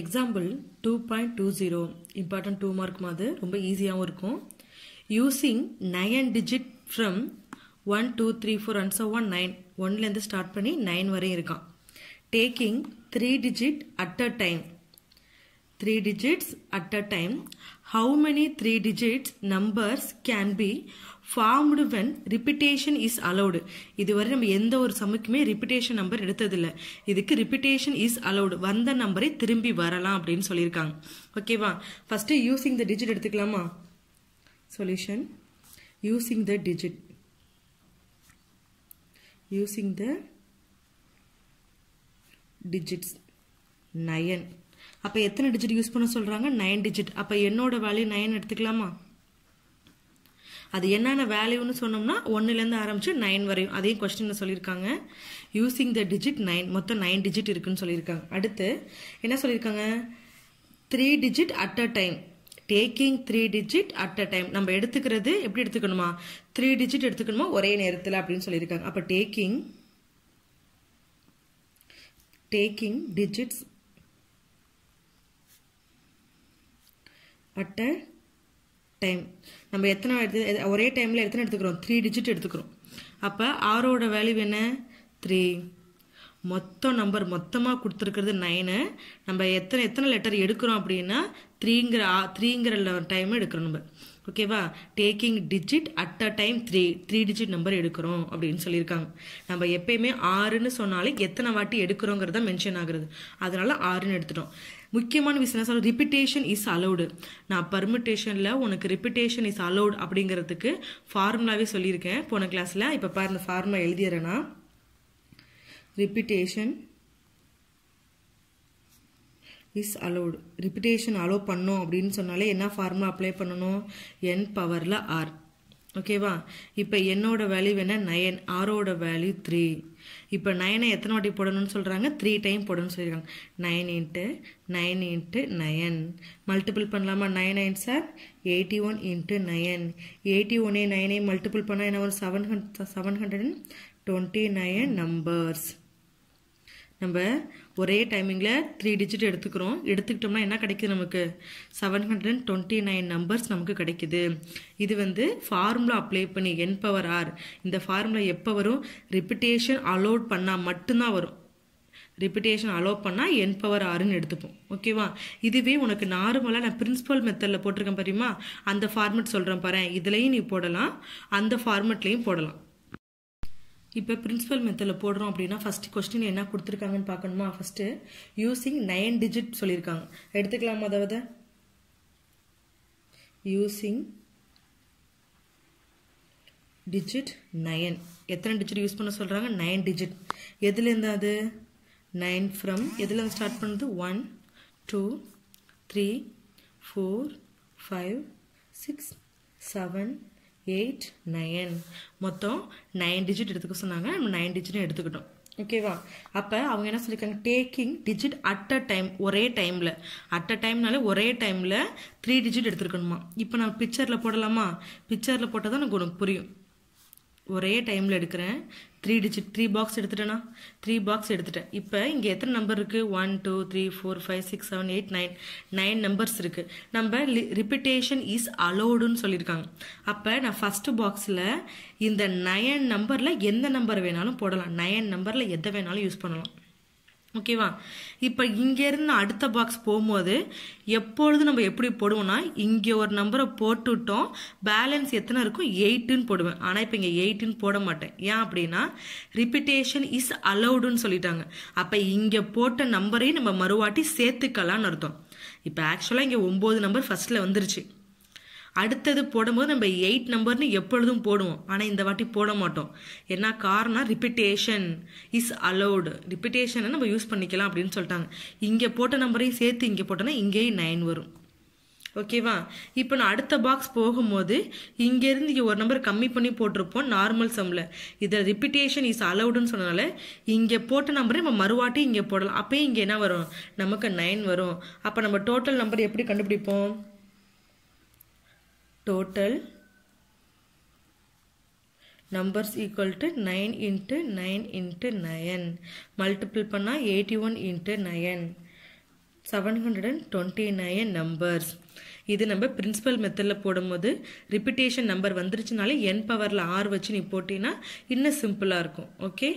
Example two point two zero important two mark மாதிரி ரொம்ப ஈஸியாகவும் இருக்கும் using nine digit from one two three four and so one nine ஒன்லேருந்து start பண்ணி nine வரையும் இருக்கான் taking three digit at a time three digits at a time, how many three digits numbers can be formed when repetition is allowed? இது வரு நம்ம எந்த ஒரு சமுக்குமே repetition number எடுத்ததில்ல. இதுக்கு repetition is allowed. வந்த நம்பரை திரும்பி வரலாம் அப்படின் அப்படின்னு Okay, வா. First, using the digit எடுத்துக்கலாமா solution using the digit using the digits nine அப்போ எத்தனை டிஜிட் யூஸ் பண்ண சொல்கிறாங்க நைன் டிஜிட் அப்போ என்னோட வேல்யூ நைன் எடுத்துக்கலாமா அது என்னென்ன வேல்யூன்னு சொன்னோம்னா ஒன்றுலேருந்து ஆரம்பித்து நைன் வரையும் அதையும் கொஸ்டின்னு சொல்லியிருக்காங்க யூஸிங் த டிஜிட் நைன் மொத்தம் நைன் டிஜிட் இருக்குன்னு சொல்லியிருக்காங்க அடுத்து என்ன சொல்லியிருக்காங்க three digit at a time taking three digit at a time நம்ம எடுத்துக்கிறது எப்படி எடுத்துக்கணுமா த்ரீ டிஜிட் எடுத்துக்கணுமா ஒரே நேரத்தில் அப்படின்னு சொல்லியிருக்காங்க அப்போ taking taking digits at a time நம்ம எத்தனை எடுத்து ஒரே டைமில் எத்தனை எடுத்துக்கிறோம் த்ரீ டிஜிட் எடுத்துக்கிறோம் அப்போ ஆரோட வேல்யூ என்ன த்ரீ மொத்தம் நம்பர் மொத்தமாக கொடுத்துருக்கிறது நைனு நம்ம எத்தனை எத்தனை லெட்டர் எடுக்கிறோம் அப்படின்னா த்ரீங்கிற ஆ த்ரீங்கிற டைம் எடுக்கிறோம் நம்ம ஓகேவா taking digit at a time three three digit number எடுக்கிறோம் அப்படின்னு சொல்லியிருக்காங்க நம்ம எப்பயுமே ஆறுன்னு சொன்னாலே எத்தனை வாட்டி எடுக்கிறோங்கிறத மென்ஷன் ஆகுறது அதனால ஆறுன்னு எடுத்துட்டோம் முக்கியமான விஷயம் என்ன சொல்ல ரிப்பிட்டேஷன் இஸ் அலௌடு நான் பர்மிட்டேஷனில் உனக்கு ரிப்பிட்டேஷன் இஸ் அலௌடு அப்படிங்கிறதுக்கு ஃபார்முலாவே சொல்லியிருக்கேன் போன கிளாஸில் இப்போ பாருங்க ஃபார்முலா எழுதிடுறேன்னா repetition is allowed repetition allow பண்ணோம் அப்படின்னு சொன்னாலே என்ன ஃபார்முலா அப்ளை பண்ணணும் என் பவரில் ஆர் ஓகேவா இப்போ என்னோட வேல்யூ என்ன நயன் ஆரோட வேல்யூ த்ரீ இப்போ நயனை எத்தனை வாட்டி போடணும்னு சொல்கிறாங்க த்ரீ டைம் போடணும்னு சொல்லியிருக்காங்க nine into nine into nine multiple பண்ணலாமா nine nine sir eighty one into nine எயிட்டி ஒன்னே நைனே மல்டிபிள் பண்ணால் என்ன ஒரு seven hundred seven hundred and twenty nine numbers நம்ம ஒரே டைமிங்கில் த்ரீ டிஜிட் எடுத்துக்கிறோம் எடுத்துக்கிட்டோம்னா என்ன கிடைக்குது நமக்கு seven hundred twenty nine numbers நமக்கு கிடைக்குது இது வந்து ஃபார்முலா அப்ளை பண்ணி என் பவர் ஆர் இந்த ஃபார்முலா எப்போ வரும் ரிப்பிட்டேஷன் அலோட் பண்ணால் மட்டும்தான் வரும் ரிப்பிட்டேஷன் அலோவ் பண்ணால் என் பவர் ஆறுன்னு எடுத்துப்போம் ஓகேவா இதுவே உனக்கு நார்மலாக நான் பிரின்சிபல் மெத்தடில் போட்டிருக்கேன் பாரியுமா அந்த ஃபார்மெட் சொல்கிறேன் பாரு இதுலேயும் நீ போடலாம் அந்த ஃபார்மெட்லேயும் போடலாம் இப்போ பிரின்சிபல் மெத்தடில் போடுறோம் அப்படின்னா ஃபஸ்ட்டு கொஸ்டின் என்ன கொடுத்துருக்காங்கன்னு பார்க்கணுமா ஃபஸ்ட்டு யூஸிங் நைன் டிஜிட் சொல்லியிருக்காங்க எடுத்துக்கலாமா அதாவது யூஸிங் டிஜிட் நயன் எத்தனை டிஜிட் யூஸ் பண்ண சொல்கிறாங்க நைன் டிஜிட் எதுலேருந்து அது நைன் ஃப்ரம் எதுலேருந்து ஸ்டார்ட் பண்ணுது one two three four five six seven eight nine மொத்தம் நைன் டிஜிட் எடுத்துக்க சொன்னாங்க நம்ம நைன் டிஜிட்டும் எடுத்துக்கிட்டோம் ஓகேவா அப்போ அவங்க என்ன சொல்லியிருக்காங்க taking digit at a time ஒரே டைமில் அட் அ டைம்னாலே ஒரே டைமில் த்ரீ டிஜிட் எடுத்துருக்கணுமா இப்போ நான் பிக்சரில் போடலாமா பிக்சரில் போட்டால் தான் எனக்கு உனக்கு புரியும் ஒரே டைமில் எடுக்கிறேன் த்ரீ டிஜிட் த்ரீ பாக்ஸ் எடுத்துட்டேன்னா த்ரீ பாக்ஸ் எடுத்துட்டேன் இப்போ இங்கே எத்தனை நம்பர் இருக்குது one two three four five six seven eight nine nine numbers இருக்குது நம்ம ரிப்பிட்டேஷன் இஸ் அலோடுன்னு சொல்லியிருக்காங்க அப்போ நான் ஃபஸ்ட்டு பாக்ஸில் இந்த நயன் நம்பரில் எந்த நம்பர் வேணாலும் போடலாம் நயன் நம்பரில் எதை வேணாலும் யூஸ் பண்ணலாம் ஓகேவா இப்போ இங்கேருந்து அடுத்த பாக்ஸ் போகும்போது எப்பொழுது நம்ம எப்படி போடுவோம்னா இங்கே ஒரு நம்பரை போட்டுவிட்டோம் பேலன்ஸ் எத்தனை இருக்கும் எயிட்டுன்னு போடுவேன் ஆனால் இப்போ இங்கே எயிட்டுன்னு போட மாட்டேன் ஏன் அப்படின்னா ரிப்பிட்டேஷன் இஸ் அலௌடுன்னு சொல்லிட்டாங்க அப்போ இங்கே போட்ட நம்பரையும் நம்ம மறுவாட்டி சேர்த்துக்கலான்னு அர்த்தம் இப்போ ஆக்சுவலாக இங்கே ஒம்பது நம்பர் ஃபஸ்ட்டில் வந்துருச்சு அடுத்தது போடும்போது நம்ம எயிட் நம்பர்னு எப்பொழுதும் போடுவோம் ஆனால் இந்த வாட்டி போட மாட்டோம் என்ன காரணம் ரிப்பிட்டேஷன் இஸ் அலோடு ரிப்பிட்டேஷனை நம்ம யூஸ் பண்ணிக்கலாம் அப்படின்னு சொல்லிட்டாங்க இங்கே போட்ட நம்பரையும் சேர்த்து இங்கே போட்டோன்னா இங்கேயும் நைன் வரும் ஓகேவா இப்போ நான் அடுத்த பாக்ஸ் போகும்போது இங்கேருந்து இங்கே ஒரு நம்பர் கம்மி பண்ணி போட்டிருப்போம் நார்மல் சம்மில் இதில் ரிப்பிட்டேஷன் இஸ் அலவுடுன்னு சொன்னனால இங்கே போட்ட நம்பரை நம்ம மறுவாட்டி இங்கே போடலாம் அப்போயே இங்கே என்ன வரும் நமக்கு நைன் வரும் அப்போ நம்ம டோட்டல் நம்பர் எப்படி கண்டுபிடிப்போம் total numbers equal to 9 into 9 into 9 multiple பண்ணா 81 into 9 729 numbers இது நம்ம பிரின்சிபல் மெத்தடில் போடும்போது ரிப்பிட்டேஷன் நம்பர் வந்துருச்சுனாலே என் பவரில் ஆறு வச்சு நீ போட்டினா இன்னும் சிம்பிளாக இருக்கும் ஓகே